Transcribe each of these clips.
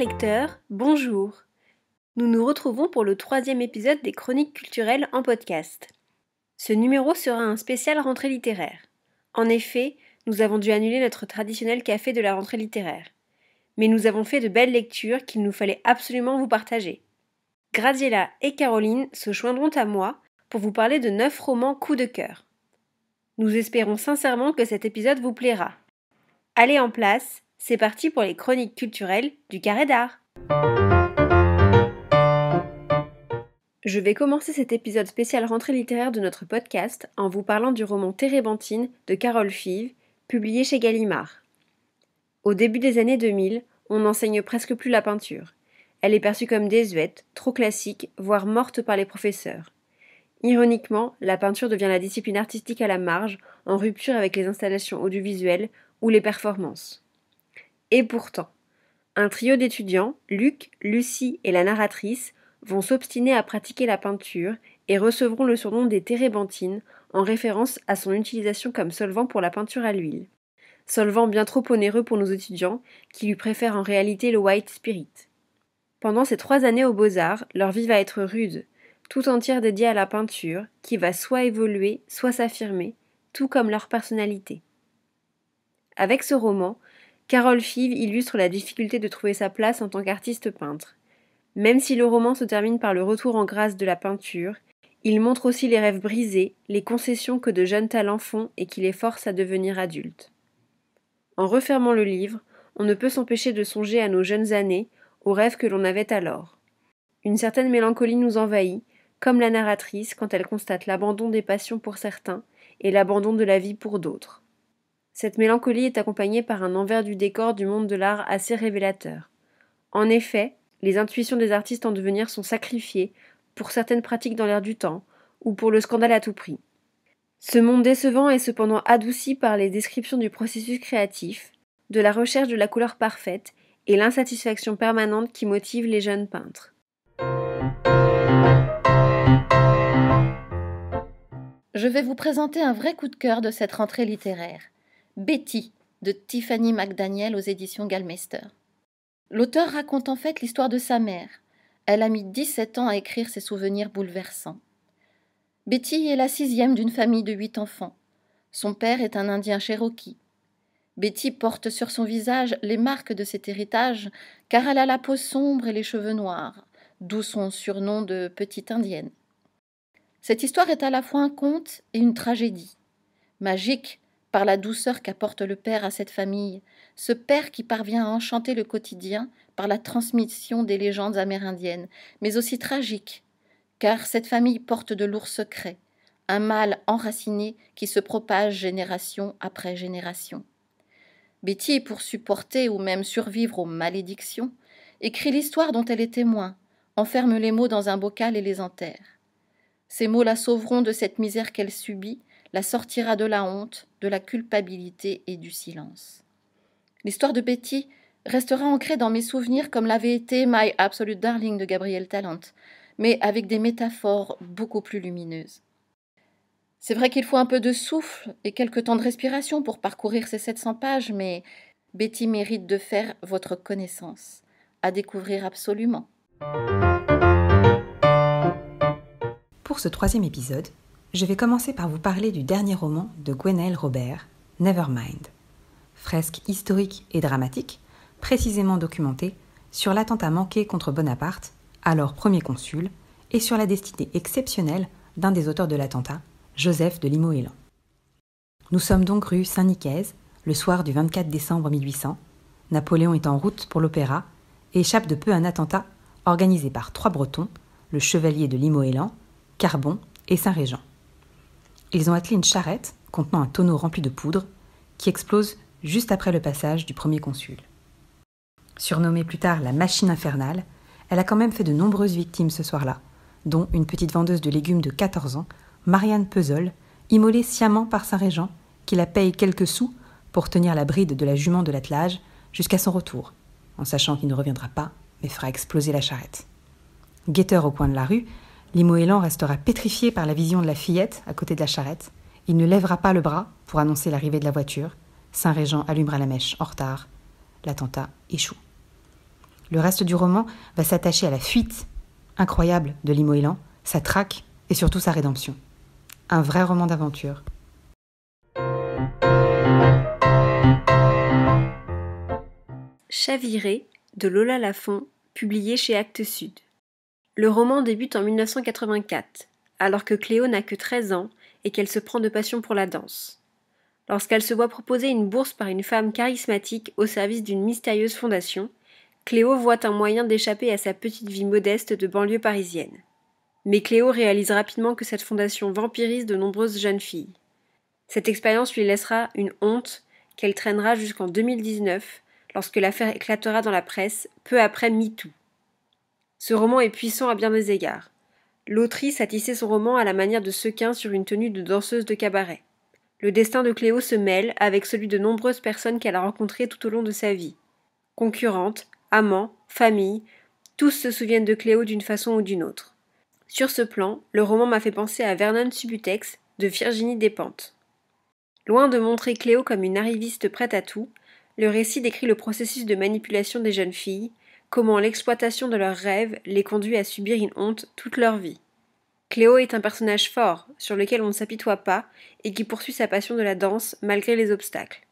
lecteurs, bonjour. Nous nous retrouvons pour le troisième épisode des Chroniques culturelles en podcast. Ce numéro sera un spécial rentrée littéraire. En effet, nous avons dû annuler notre traditionnel café de la rentrée littéraire. Mais nous avons fait de belles lectures qu'il nous fallait absolument vous partager. Graziella et Caroline se joindront à moi pour vous parler de neuf romans coup de cœur. Nous espérons sincèrement que cet épisode vous plaira. Allez en place, c'est parti pour les chroniques culturelles du Carré d'Art. Je vais commencer cet épisode spécial rentrée littéraire de notre podcast en vous parlant du roman Térébentine de Carole Five, publié chez Gallimard. Au début des années 2000, on n'enseigne presque plus la peinture. Elle est perçue comme désuète, trop classique, voire morte par les professeurs. Ironiquement, la peinture devient la discipline artistique à la marge, en rupture avec les installations audiovisuelles ou les performances. Et pourtant, un trio d'étudiants, Luc, Lucie et la narratrice, vont s'obstiner à pratiquer la peinture et recevront le surnom des térébenthines en référence à son utilisation comme solvant pour la peinture à l'huile. Solvant bien trop onéreux pour nos étudiants, qui lui préfèrent en réalité le white spirit. Pendant ces trois années aux Beaux-Arts, leur vie va être rude, tout entière dédiée à la peinture, qui va soit évoluer, soit s'affirmer, tout comme leur personnalité. Avec ce roman, Carole Five illustre la difficulté de trouver sa place en tant qu'artiste peintre. Même si le roman se termine par le retour en grâce de la peinture, il montre aussi les rêves brisés, les concessions que de jeunes talents font et qui les forcent à devenir adultes. En refermant le livre, on ne peut s'empêcher de songer à nos jeunes années, aux rêves que l'on avait alors. Une certaine mélancolie nous envahit, comme la narratrice quand elle constate l'abandon des passions pour certains et l'abandon de la vie pour d'autres. Cette mélancolie est accompagnée par un envers du décor du monde de l'art assez révélateur. En effet, les intuitions des artistes en devenir sont sacrifiées pour certaines pratiques dans l'air du temps ou pour le scandale à tout prix. Ce monde décevant est cependant adouci par les descriptions du processus créatif, de la recherche de la couleur parfaite et l'insatisfaction permanente qui motive les jeunes peintres. Je vais vous présenter un vrai coup de cœur de cette rentrée littéraire. Betty de Tiffany McDaniel aux éditions Galmester. L'auteur raconte en fait l'histoire de sa mère. Elle a mis 17 ans à écrire ses souvenirs bouleversants. Betty est la sixième d'une famille de huit enfants. Son père est un Indien Cherokee. Betty porte sur son visage les marques de cet héritage, car elle a la peau sombre et les cheveux noirs, d'où son surnom de petite indienne. Cette histoire est à la fois un conte et une tragédie. Magique, par la douceur qu'apporte le Père à cette famille, ce Père qui parvient à enchanter le quotidien par la transmission des légendes amérindiennes, mais aussi tragique, car cette famille porte de lourds secrets, un mal enraciné qui se propage génération après génération. Betty, pour supporter ou même survivre aux malédictions, écrit l'histoire dont elle est témoin, enferme les mots dans un bocal et les enterre. Ces mots la sauveront de cette misère qu'elle subit la sortira de la honte, de la culpabilité et du silence. L'histoire de Betty restera ancrée dans mes souvenirs comme l'avait été My Absolute Darling de Gabriel Talente, mais avec des métaphores beaucoup plus lumineuses. C'est vrai qu'il faut un peu de souffle et quelques temps de respiration pour parcourir ces 700 pages, mais Betty mérite de faire votre connaissance, à découvrir absolument. Pour ce troisième épisode, je vais commencer par vous parler du dernier roman de Gwenelle Robert, Nevermind, fresque historique et dramatique, précisément documentée sur l'attentat manqué contre Bonaparte, alors premier consul, et sur la destinée exceptionnelle d'un des auteurs de l'attentat, Joseph de Limoélan. Nous sommes donc rue Saint-Nicaise, le soir du 24 décembre 1800. Napoléon est en route pour l'Opéra et échappe de peu à un attentat organisé par trois Bretons, le chevalier de Limoélan, Carbon et Saint-Régent. Ils ont attelé une charrette contenant un tonneau rempli de poudre qui explose juste après le passage du premier consul. Surnommée plus tard la machine infernale, elle a quand même fait de nombreuses victimes ce soir-là, dont une petite vendeuse de légumes de 14 ans, Marianne Puzzle, immolée sciemment par Saint-Régent, qui la paye quelques sous pour tenir la bride de la jument de l'attelage jusqu'à son retour, en sachant qu'il ne reviendra pas, mais fera exploser la charrette. Guetteur au coin de la rue, Limoélan restera pétrifié par la vision de la fillette à côté de la charrette. Il ne lèvera pas le bras pour annoncer l'arrivée de la voiture. Saint-Régent allumera la mèche en retard. L'attentat échoue. Le reste du roman va s'attacher à la fuite incroyable de Limoélan, sa traque et surtout sa rédemption. Un vrai roman d'aventure. Chaviré de Lola Lafont, publié chez Actes Sud. Le roman débute en 1984, alors que Cléo n'a que 13 ans et qu'elle se prend de passion pour la danse. Lorsqu'elle se voit proposer une bourse par une femme charismatique au service d'une mystérieuse fondation, Cléo voit un moyen d'échapper à sa petite vie modeste de banlieue parisienne. Mais Cléo réalise rapidement que cette fondation vampirise de nombreuses jeunes filles. Cette expérience lui laissera une honte qu'elle traînera jusqu'en 2019, lorsque l'affaire éclatera dans la presse, peu après MeToo. Ce roman est puissant à bien des égards. L'autrice a tissé son roman à la manière de sequins sur une tenue de danseuse de cabaret. Le destin de Cléo se mêle avec celui de nombreuses personnes qu'elle a rencontrées tout au long de sa vie. Concurrentes, amants, familles, tous se souviennent de Cléo d'une façon ou d'une autre. Sur ce plan, le roman m'a fait penser à Vernon Subutex de Virginie Despentes. Loin de montrer Cléo comme une arriviste prête à tout, le récit décrit le processus de manipulation des jeunes filles, comment l'exploitation de leurs rêves les conduit à subir une honte toute leur vie. Cléo est un personnage fort, sur lequel on ne s'apitoie pas, et qui poursuit sa passion de la danse malgré les obstacles.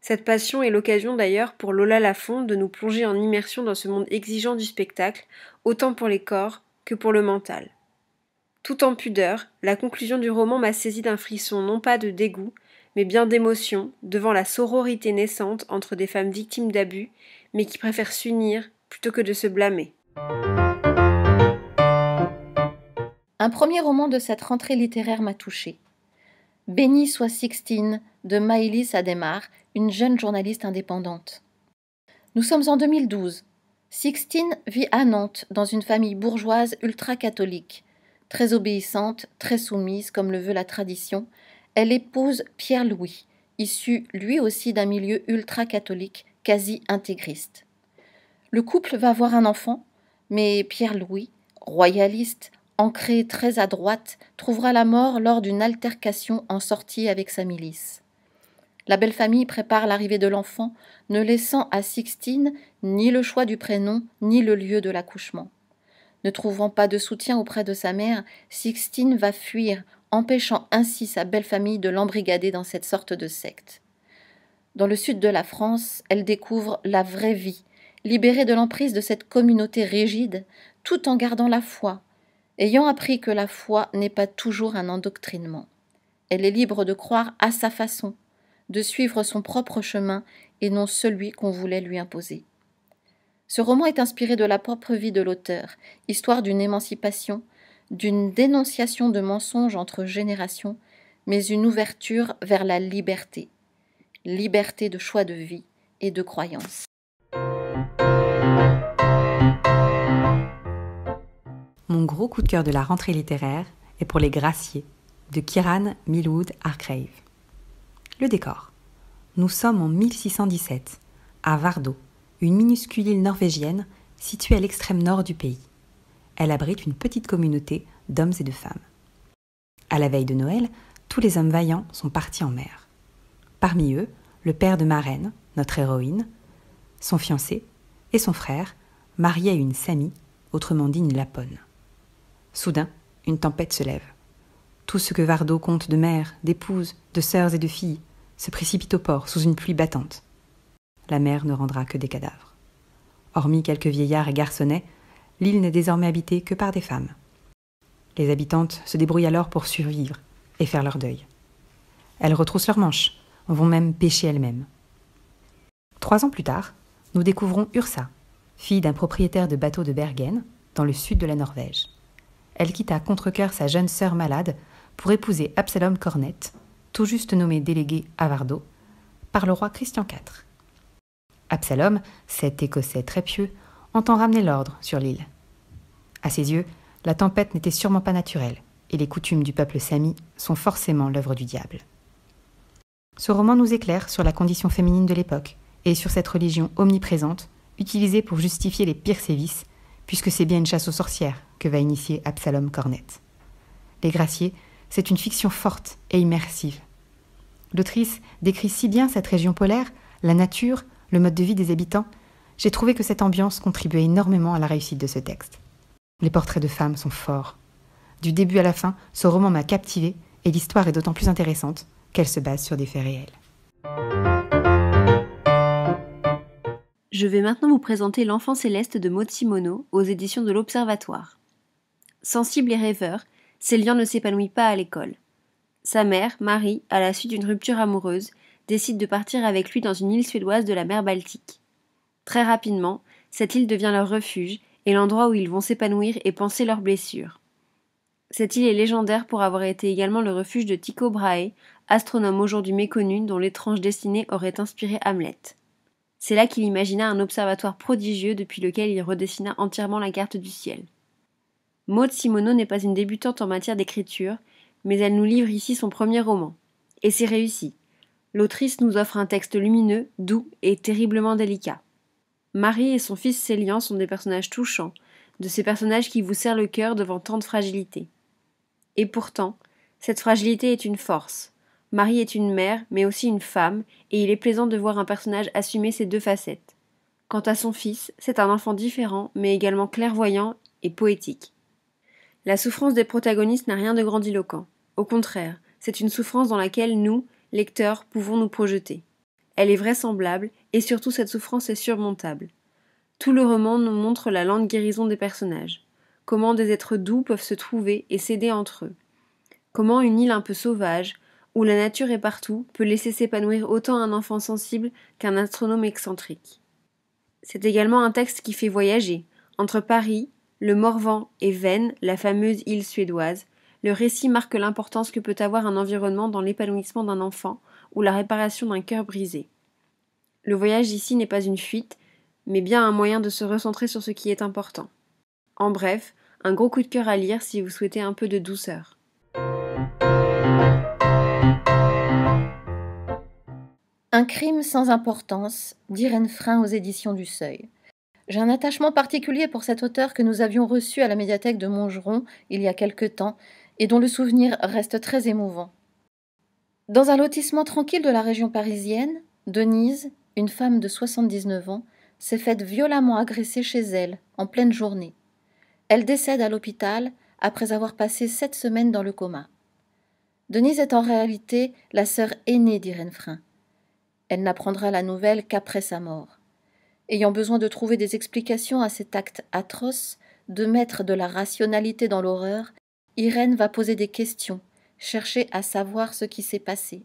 Cette passion est l'occasion d'ailleurs pour Lola Lafont de nous plonger en immersion dans ce monde exigeant du spectacle, autant pour les corps que pour le mental. Tout en pudeur, la conclusion du roman m'a saisi d'un frisson non pas de dégoût, mais bien d'émotion devant la sororité naissante entre des femmes victimes d'abus, mais qui préfèrent s'unir plutôt que de se blâmer. Un premier roman de cette rentrée littéraire m'a touché. Béni soit Sixtine de Maëlys Ademar, une jeune journaliste indépendante. Nous sommes en 2012. Sixtine vit à Nantes dans une famille bourgeoise ultra-catholique. Très obéissante, très soumise comme le veut la tradition, elle épouse Pierre-Louis, issu lui aussi d'un milieu ultra-catholique quasi intégriste. Le couple va avoir un enfant, mais Pierre-Louis, royaliste, ancré très à droite, trouvera la mort lors d'une altercation en sortie avec sa milice. La belle famille prépare l'arrivée de l'enfant, ne laissant à Sixtine ni le choix du prénom ni le lieu de l'accouchement. Ne trouvant pas de soutien auprès de sa mère, Sixtine va fuir, empêchant ainsi sa belle famille de l'embrigader dans cette sorte de secte. Dans le sud de la France, elle découvre la vraie vie Libérée de l'emprise de cette communauté rigide, tout en gardant la foi, ayant appris que la foi n'est pas toujours un endoctrinement. Elle est libre de croire à sa façon, de suivre son propre chemin et non celui qu'on voulait lui imposer. Ce roman est inspiré de la propre vie de l'auteur, histoire d'une émancipation, d'une dénonciation de mensonges entre générations, mais une ouverture vers la liberté, liberté de choix de vie et de croyance. Mon gros coup de cœur de la rentrée littéraire est pour Les Graciers de Kiran Millwood Hargrave. Le décor. Nous sommes en 1617, à Vardo, une minuscule île norvégienne située à l'extrême nord du pays. Elle abrite une petite communauté d'hommes et de femmes. À la veille de Noël, tous les hommes vaillants sont partis en mer. Parmi eux, le père de marraine notre héroïne, son fiancé et son frère, marié à une Sami, autrement dit une Lapone. Soudain, une tempête se lève. Tout ce que Vardo compte de mère, d'épouse, de sœurs et de filles se précipite au port sous une pluie battante. La mer ne rendra que des cadavres. Hormis quelques vieillards et garçonnets, l'île n'est désormais habitée que par des femmes. Les habitantes se débrouillent alors pour survivre et faire leur deuil. Elles retroussent leurs manches, vont même pêcher elles-mêmes. Trois ans plus tard, nous découvrons Ursa, fille d'un propriétaire de bateaux de Bergen, dans le sud de la Norvège elle quitta à contre-cœur sa jeune sœur malade pour épouser Absalom Cornette, tout juste nommé délégué à Vardo, par le roi Christian IV. Absalom, cet Écossais très pieux, entend ramener l'ordre sur l'île. À ses yeux, la tempête n'était sûrement pas naturelle, et les coutumes du peuple sami sont forcément l'œuvre du diable. Ce roman nous éclaire sur la condition féminine de l'époque et sur cette religion omniprésente, utilisée pour justifier les pires sévices puisque c'est bien une chasse aux sorcières que va initier Absalom Cornette. Les Graciers, c'est une fiction forte et immersive. L'autrice décrit si bien cette région polaire, la nature, le mode de vie des habitants, j'ai trouvé que cette ambiance contribuait énormément à la réussite de ce texte. Les portraits de femmes sont forts. Du début à la fin, ce roman m'a captivé et l'histoire est d'autant plus intéressante qu'elle se base sur des faits réels. Je vais maintenant vous présenter L'Enfant Céleste de Motimono aux éditions de l'Observatoire. Sensible et rêveur, Célian ne s'épanouit pas à l'école. Sa mère, Marie, à la suite d'une rupture amoureuse, décide de partir avec lui dans une île suédoise de la mer Baltique. Très rapidement, cette île devient leur refuge et l'endroit où ils vont s'épanouir et penser leurs blessures. Cette île est légendaire pour avoir été également le refuge de Tycho Brahe, astronome aujourd'hui méconnu dont l'étrange destinée aurait inspiré Hamlet. C'est là qu'il imagina un observatoire prodigieux depuis lequel il redessina entièrement la carte du ciel. Maud Simoneau n'est pas une débutante en matière d'écriture, mais elle nous livre ici son premier roman. Et c'est réussi. L'autrice nous offre un texte lumineux, doux et terriblement délicat. Marie et son fils Célian sont des personnages touchants, de ces personnages qui vous serrent le cœur devant tant de fragilité. Et pourtant, cette fragilité est une force. Marie est une mère, mais aussi une femme, et il est plaisant de voir un personnage assumer ces deux facettes. Quant à son fils, c'est un enfant différent, mais également clairvoyant et poétique. La souffrance des protagonistes n'a rien de grandiloquent. Au contraire, c'est une souffrance dans laquelle nous, lecteurs, pouvons nous projeter. Elle est vraisemblable, et surtout cette souffrance est surmontable. Tout le roman nous montre la lente guérison des personnages. Comment des êtres doux peuvent se trouver et s'aider entre eux. Comment une île un peu sauvage, où la nature est partout, peut laisser s'épanouir autant un enfant sensible qu'un astronome excentrique. C'est également un texte qui fait voyager. Entre Paris, le Morvan et Vennes, la fameuse île suédoise, le récit marque l'importance que peut avoir un environnement dans l'épanouissement d'un enfant ou la réparation d'un cœur brisé. Le voyage ici n'est pas une fuite, mais bien un moyen de se recentrer sur ce qui est important. En bref, un gros coup de cœur à lire si vous souhaitez un peu de douceur. Un crime sans importance d'Irène Frein aux éditions du Seuil. J'ai un attachement particulier pour cet auteur que nous avions reçu à la médiathèque de Montgeron il y a quelque temps et dont le souvenir reste très émouvant. Dans un lotissement tranquille de la région parisienne, Denise, une femme de 79 ans, s'est faite violemment agresser chez elle en pleine journée. Elle décède à l'hôpital après avoir passé sept semaines dans le coma. Denise est en réalité la sœur aînée d'Irène Frein. Elle n'apprendra la nouvelle qu'après sa mort. Ayant besoin de trouver des explications à cet acte atroce, de mettre de la rationalité dans l'horreur, Irène va poser des questions, chercher à savoir ce qui s'est passé.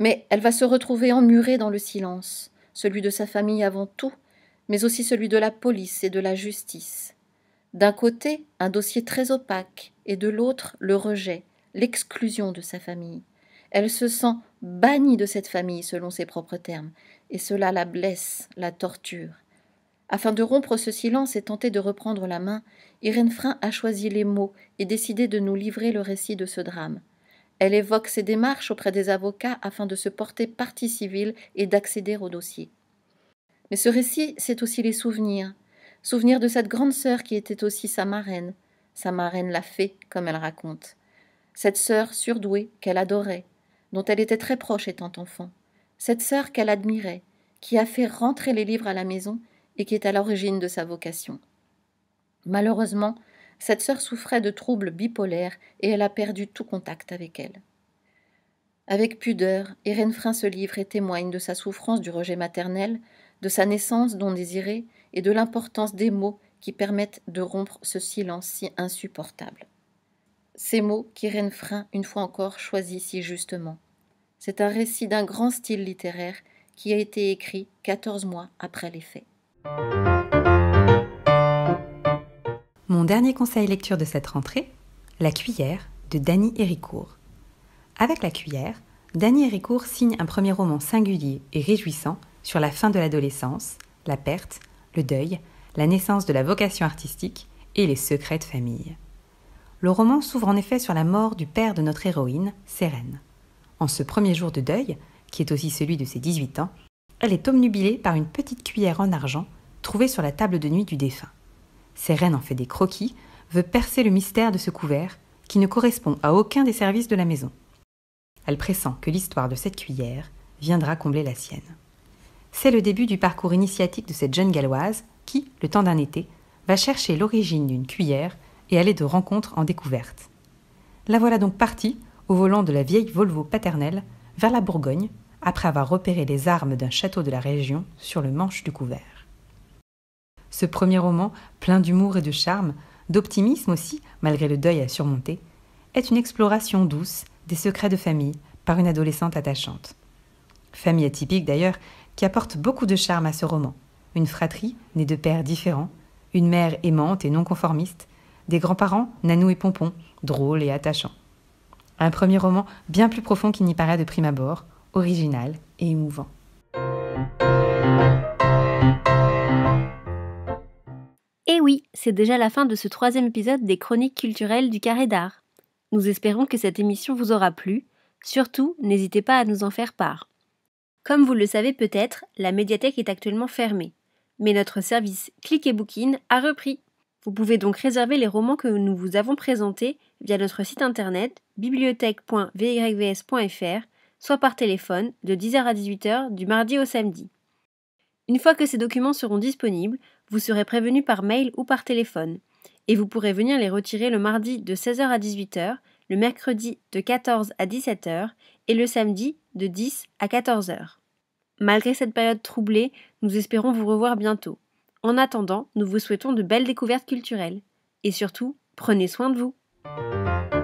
Mais elle va se retrouver emmurée dans le silence, celui de sa famille avant tout, mais aussi celui de la police et de la justice. D'un côté, un dossier très opaque, et de l'autre, le rejet, l'exclusion de sa famille. Elle se sent banni de cette famille selon ses propres termes, et cela la blesse, la torture. Afin de rompre ce silence et tenter de reprendre la main, Irène Frein a choisi les mots et décidé de nous livrer le récit de ce drame. Elle évoque ses démarches auprès des avocats afin de se porter partie civile et d'accéder au dossier. Mais ce récit, c'est aussi les souvenirs. Souvenirs de cette grande sœur qui était aussi sa marraine, sa marraine la fée, comme elle raconte. Cette sœur surdouée qu'elle adorait, dont elle était très proche étant enfant, cette sœur qu'elle admirait, qui a fait rentrer les livres à la maison et qui est à l'origine de sa vocation. Malheureusement, cette sœur souffrait de troubles bipolaires et elle a perdu tout contact avec elle. Avec pudeur, Frein se livre et témoigne de sa souffrance du rejet maternel, de sa naissance dont désirée et de l'importance des mots qui permettent de rompre ce silence si insupportable ces mots frein une fois encore, choisis si justement. C'est un récit d'un grand style littéraire qui a été écrit 14 mois après les faits. Mon dernier conseil lecture de cette rentrée, La cuillère de Dany Héricourt. Avec La cuillère, Dany Héricourt signe un premier roman singulier et réjouissant sur la fin de l'adolescence, la perte, le deuil, la naissance de la vocation artistique et les secrets de famille. Le roman s'ouvre en effet sur la mort du père de notre héroïne, Sérène. En ce premier jour de deuil, qui est aussi celui de ses 18 ans, elle est omnubilée par une petite cuillère en argent trouvée sur la table de nuit du défunt. Sérène en fait des croquis, veut percer le mystère de ce couvert qui ne correspond à aucun des services de la maison. Elle pressent que l'histoire de cette cuillère viendra combler la sienne. C'est le début du parcours initiatique de cette jeune galloise qui, le temps d'un été, va chercher l'origine d'une cuillère et aller de rencontre en découverte. La voilà donc partie, au volant de la vieille Volvo paternelle, vers la Bourgogne, après avoir repéré les armes d'un château de la région sur le manche du couvert. Ce premier roman, plein d'humour et de charme, d'optimisme aussi, malgré le deuil à surmonter, est une exploration douce des secrets de famille par une adolescente attachante. Famille atypique d'ailleurs, qui apporte beaucoup de charme à ce roman. Une fratrie, née de pères différents, une mère aimante et non conformiste, des grands-parents, Nanou et Pompon, drôles et attachants. Un premier roman bien plus profond qu'il n'y paraît de prime abord, original et émouvant. Et eh oui, c'est déjà la fin de ce troisième épisode des Chroniques culturelles du Carré d'Art. Nous espérons que cette émission vous aura plu. Surtout, n'hésitez pas à nous en faire part. Comme vous le savez peut-être, la médiathèque est actuellement fermée. Mais notre service Click et Booking a repris. Vous pouvez donc réserver les romans que nous vous avons présentés via notre site internet bibliothèque.vyvs.fr, soit par téléphone de 10h à 18h du mardi au samedi. Une fois que ces documents seront disponibles, vous serez prévenu par mail ou par téléphone, et vous pourrez venir les retirer le mardi de 16h à 18h, le mercredi de 14 à 17h et le samedi de 10 à 14h. Malgré cette période troublée, nous espérons vous revoir bientôt. En attendant, nous vous souhaitons de belles découvertes culturelles. Et surtout, prenez soin de vous.